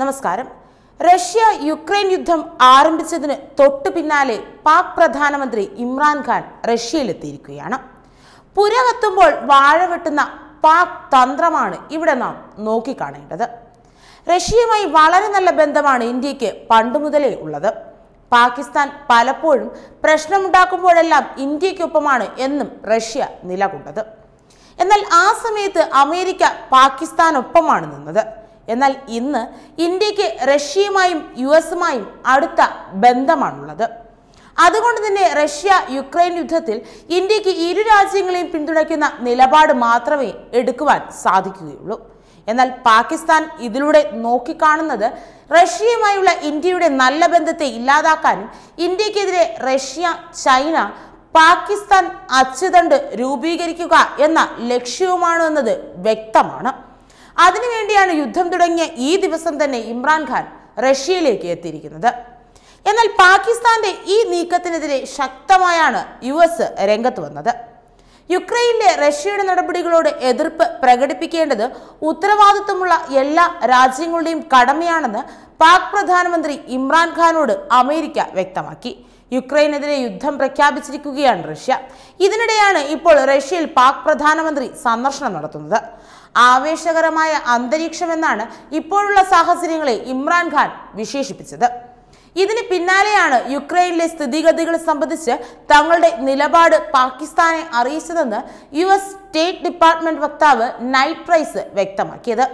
നമസ്കാരം Russia Ukraine യുദ്ധം ആരംഭിച്ചതിന് തൊട്ടു പിന്നാലെ പാക് പ്രധാനമന്ത്രി ഇമ്രാൻഖാൻ റഷ്യയിലെത്തിയിരിക്കുകയാണ് പുര കത്തുമ്പോൾ വാഴ വെട്ടുന്ന പാക് തന്ത്രമാണ് ഇവിടെ നാം നോക്കിക്കാണേണ്ടത് റഷ്യയുമായി വളരെ നല്ല ബന്ധമാണ് ഇന്ത്യക്ക് പണ്ടു മുതലേ ഉള്ളത് പാകിസ്ഥാൻ പലപ്പോഴും പ്രശ്നമുണ്ടാക്കുമ്പോഴെല്ലാം ഇന്ത്യക്കൊപ്പമാണ് എന്നും റഷ്യ നിലകൊണ്ടത് എന്നാൽ ആ സമയത്ത് അമേരിക്ക പാകിസ്ഥാനൊപ്പമാണ് നിന്നത് എന്നാൽ ഇന്ന് ഇന്ത്യക്ക് റഷ്യയുമായും യു എസുമായും അടുത്ത ബന്ധമാണുള്ളത് അതുകൊണ്ട് തന്നെ റഷ്യ യുക്രൈൻ യുദ്ധത്തിൽ ഇന്ത്യക്ക് ഇരു രാജ്യങ്ങളെയും പിന്തുണയ്ക്കുന്ന നിലപാട് മാത്രമേ എടുക്കുവാൻ സാധിക്കുകയുള്ളൂ എന്നാൽ പാകിസ്ഥാൻ ഇതിലൂടെ നോക്കിക്കാണുന്നത് റഷ്യയുമായുള്ള ഇന്ത്യയുടെ നല്ല ബന്ധത്തെ ഇല്ലാതാക്കാനും ഇന്ത്യക്കെതിരെ റഷ്യ ചൈന പാകിസ്ഥാൻ അച്ചുതണ്ട് രൂപീകരിക്കുക എന്ന ലക്ഷ്യവുമാണ് എന്നത് വ്യക്തമാണ് അതിനുവേണ്ടിയാണ് യുദ്ധം തുടങ്ങിയ ഈ ദിവസം തന്നെ ഇമ്രാൻഖാൻ റഷ്യയിലേക്ക് എത്തിയിരിക്കുന്നത് എന്നാൽ പാകിസ്ഥാന്റെ ഈ നീക്കത്തിനെതിരെ ശക്തമായാണ് യു എസ് രംഗത്ത് വന്നത് യുക്രൈനിലെ റഷ്യയുടെ നടപടികളോട് എതിർപ്പ് പ്രകടിപ്പിക്കേണ്ടത് ഉത്തരവാദിത്വമുള്ള എല്ലാ രാജ്യങ്ങളുടെയും കടമയാണെന്ന് പാക് പ്രധാനമന്ത്രി ഇമ്രാൻഖാനോട് അമേരിക്ക വ്യക്തമാക്കി യുക്രൈനെതിരെ യുദ്ധം പ്രഖ്യാപിച്ചിരിക്കുകയാണ് റഷ്യ ഇതിനിടെയാണ് ഇപ്പോൾ റഷ്യയിൽ പാക് പ്രധാനമന്ത്രി സന്ദർശനം നടത്തുന്നത് ആവേശകരമായ അന്തരീക്ഷമെന്നാണ് ഇപ്പോഴുള്ള സാഹചര്യങ്ങളെ ഇമ്രാൻഖാൻ വിശേഷിപ്പിച്ചത് ഇതിന് പിന്നാലെയാണ് യുക്രൈനിലെ സ്ഥിതിഗതികൾ സംബന്ധിച്ച് തങ്ങളുടെ നിലപാട് പാകിസ്ഥാനെ അറിയിച്ചതെന്ന് യു എസ് സ്റ്റേറ്റ് ഡിപ്പാർട്ട്മെന്റ് വക്താവ് നൈറ്റ് പ്രൈസ് വ്യക്തമാക്കിയത്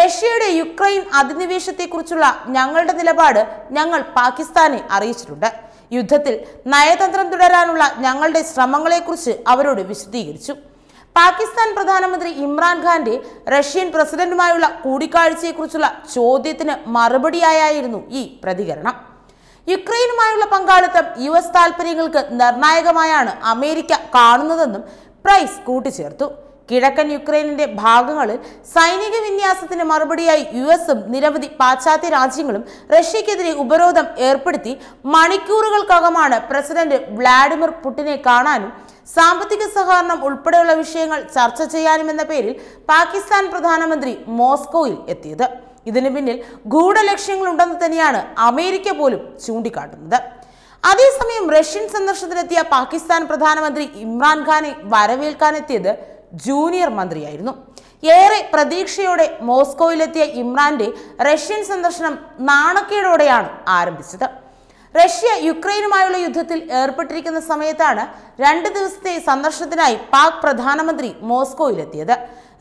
റഷ്യയുടെ യുക്രൈൻ അധിനിവേശത്തെക്കുറിച്ചുള്ള ഞങ്ങളുടെ നിലപാട് ഞങ്ങൾ പാകിസ്ഥാനെ അറിയിച്ചിട്ടുണ്ട് യുദ്ധത്തിൽ നയതന്ത്രം തുടരാനുള്ള ഞങ്ങളുടെ ശ്രമങ്ങളെക്കുറിച്ച് അവരോട് വിശദീകരിച്ചു പാകിസ്ഥാൻ പ്രധാനമന്ത്രി ഇമ്രാൻഖാന്റെ റഷ്യൻ പ്രസിഡന്റുമായുള്ള കൂടിക്കാഴ്ചയെക്കുറിച്ചുള്ള ചോദ്യത്തിന് മറുപടിയായിരുന്നു ഈ പ്രതികരണം യുക്രൈനുമായുള്ള പങ്കാളിത്തം യു എസ് താൽപര്യങ്ങൾക്ക് നിർണായകമായാണ് അമേരിക്ക കാണുന്നതെന്നും പ്രൈസ് കൂട്ടിച്ചേർത്തു കിഴക്കൻ യുക്രൈനിന്റെ ഭാഗങ്ങളിൽ സൈനിക വിന്യാസത്തിന് മറുപടിയായി യു എസും നിരവധി പാശ്ചാത്യ രാജ്യങ്ങളും റഷ്യക്കെതിരെ ഉപരോധം ഏർപ്പെടുത്തി മണിക്കൂറുകൾക്കകമാണ് പ്രസിഡന്റ് വ്ളാഡിമിർ പുടിനെ കാണാനും സാമ്പത്തിക സഹകരണം ഉൾപ്പെടെയുള്ള വിഷയങ്ങൾ ചർച്ച ചെയ്യാനുമെന്ന പേരിൽ പാകിസ്ഥാൻ പ്രധാനമന്ത്രി മോസ്കോയിൽ എത്തിയത് ഇതിനു പിന്നിൽ ഗൂഢലക്ഷ്യങ്ങളുണ്ടെന്ന് തന്നെയാണ് അമേരിക്ക പോലും ചൂണ്ടിക്കാട്ടുന്നത് അതേസമയം റഷ്യൻ സന്ദർശനത്തിനെത്തിയ പാകിസ്ഥാൻ പ്രധാനമന്ത്രി ഇമ്രാൻഖാനെ വരവേൽക്കാനെത്തിയത് ജൂനിയർ മന്ത്രിയായിരുന്നു ഏറെ പ്രതീക്ഷയോടെ മോസ്കോയിലെത്തിയ ഇമ്രാന്റെ റഷ്യൻ സന്ദർശനം നാണക്കേടോടെയാണ് ആരംഭിച്ചത് റഷ്യ യുക്രൈനുമായുള്ള യുദ്ധത്തിൽ ഏർപ്പെട്ടിരിക്കുന്ന സമയത്താണ് രണ്ട് ദിവസത്തെ സന്ദർശനത്തിനായി പാക് പ്രധാനമന്ത്രി മോസ്കോയിലെത്തിയത്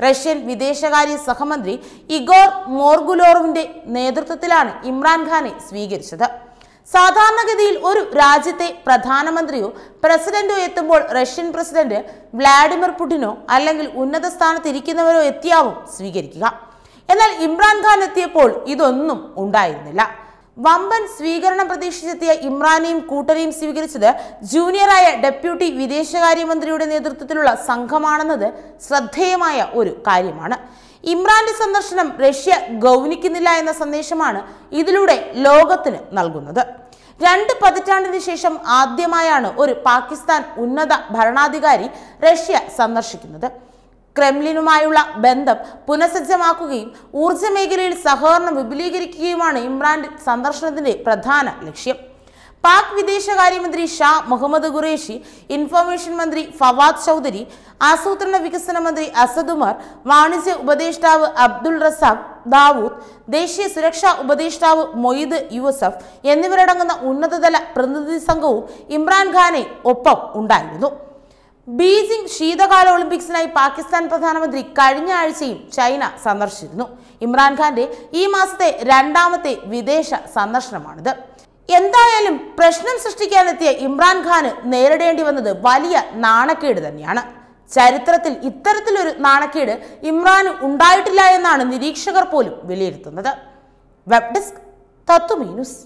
റഷ്യൻ വിദേശകാര്യ സഹമന്ത്രി ഇഗോർ മോർഗുലോറുവിന്റെ നേതൃത്വത്തിലാണ് ഇമ്രാൻഖാനെ സ്വീകരിച്ചത് സാധാരണഗതിയിൽ ഒരു രാജ്യത്തെ പ്രധാനമന്ത്രിയോ പ്രസിഡന്റോ എത്തുമ്പോൾ റഷ്യൻ പ്രസിഡന്റ് വ്ലാഡിമിർ പുടിനോ അല്ലെങ്കിൽ ഉന്നത സ്ഥാനത്തിരിക്കുന്നവരോ എത്തിയാവും സ്വീകരിക്കുക എന്നാൽ ഇമ്രാൻഖാൻ എത്തിയപ്പോൾ ഇതൊന്നും ഉണ്ടായിരുന്നില്ല വമ്പൻ സ്വീകരണം പ്രതീക്ഷിച്ചെത്തിയ ഇമ്രാനെയും കൂട്ടരെയും സ്വീകരിച്ചത് ജൂനിയറായ ഡെപ്യൂട്ടി വിദേശകാര്യമന്ത്രിയുടെ നേതൃത്വത്തിലുള്ള സംഘമാണെന്നത് ശ്രദ്ധേയമായ ഒരു കാര്യമാണ് ഇമ്രാന്റെ സന്ദർശനം റഷ്യ ഗൗനിക്കുന്നില്ല എന്ന സന്ദേശമാണ് ഇതിലൂടെ ലോകത്തിന് നൽകുന്നത് രണ്ട് പതിറ്റാണ്ടിന് ശേഷം ആദ്യമായാണ് ഒരു പാകിസ്ഥാൻ ഉന്നത ഭരണാധികാരി റഷ്യ സന്ദർശിക്കുന്നത് ക്രെംലിനുമായുള്ള ബന്ധം പുനഃസജ്ജമാക്കുകയും ഊർജ്ജ മേഖലയിൽ സഹകരണം വിപുലീകരിക്കുകയുമാണ് ഇമ്രാൻ സന്ദർശനത്തിന്റെ പ്രധാന ലക്ഷ്യം പാക് വിദേശകാര്യമന്ത്രി ഷാ മുഹമ്മദ് ഖുറേഷി ഇൻഫർമേഷൻ മന്ത്രി ഫവാദ് ചൗധരി ആസൂത്രണ വികസന മന്ത്രി അസദുമാർ വാണിജ്യ ഉപദേഷ്ടാവ് അബ്ദുൾ റസാഖ് ദാവൂദ് ദേശീയ സുരക്ഷാ ഉപദേഷ്ടാവ് മൊയ്ദ് യൂസഫ് എന്നിവരടങ്ങുന്ന ഉന്നതതല പ്രതിനിധി സംഘവും ഇമ്രാൻഖാനെ ഒപ്പം ഉണ്ടായിരുന്നു ബീജിംഗ് ശീതകാല ഒളിമ്പിക്സിനായി പാകിസ്ഥാൻ പ്രധാനമന്ത്രി കഴിഞ്ഞ ആഴ്ചയും ചൈന സന്ദർശിച്ചിരുന്നു ഇമ്രാൻഖാന്റെ ഈ മാസത്തെ രണ്ടാമത്തെ വിദേശ സന്ദർശനമാണിത് എന്തായാലും പ്രശ്നം സൃഷ്ടിക്കാനെത്തിയ ഇമ്രാൻഖാന് നേരിടേണ്ടി വന്നത് വലിയ നാണക്കേട് തന്നെയാണ് ചരിത്രത്തിൽ ഇത്തരത്തിലൊരു നാണക്കേട് ഇമ്രാന് ഉണ്ടായിട്ടില്ല എന്നാണ് നിരീക്ഷകർ പോലും വിലയിരുത്തുന്നത് വെബ് ഡെസ്ക് തത്വമീനുസ്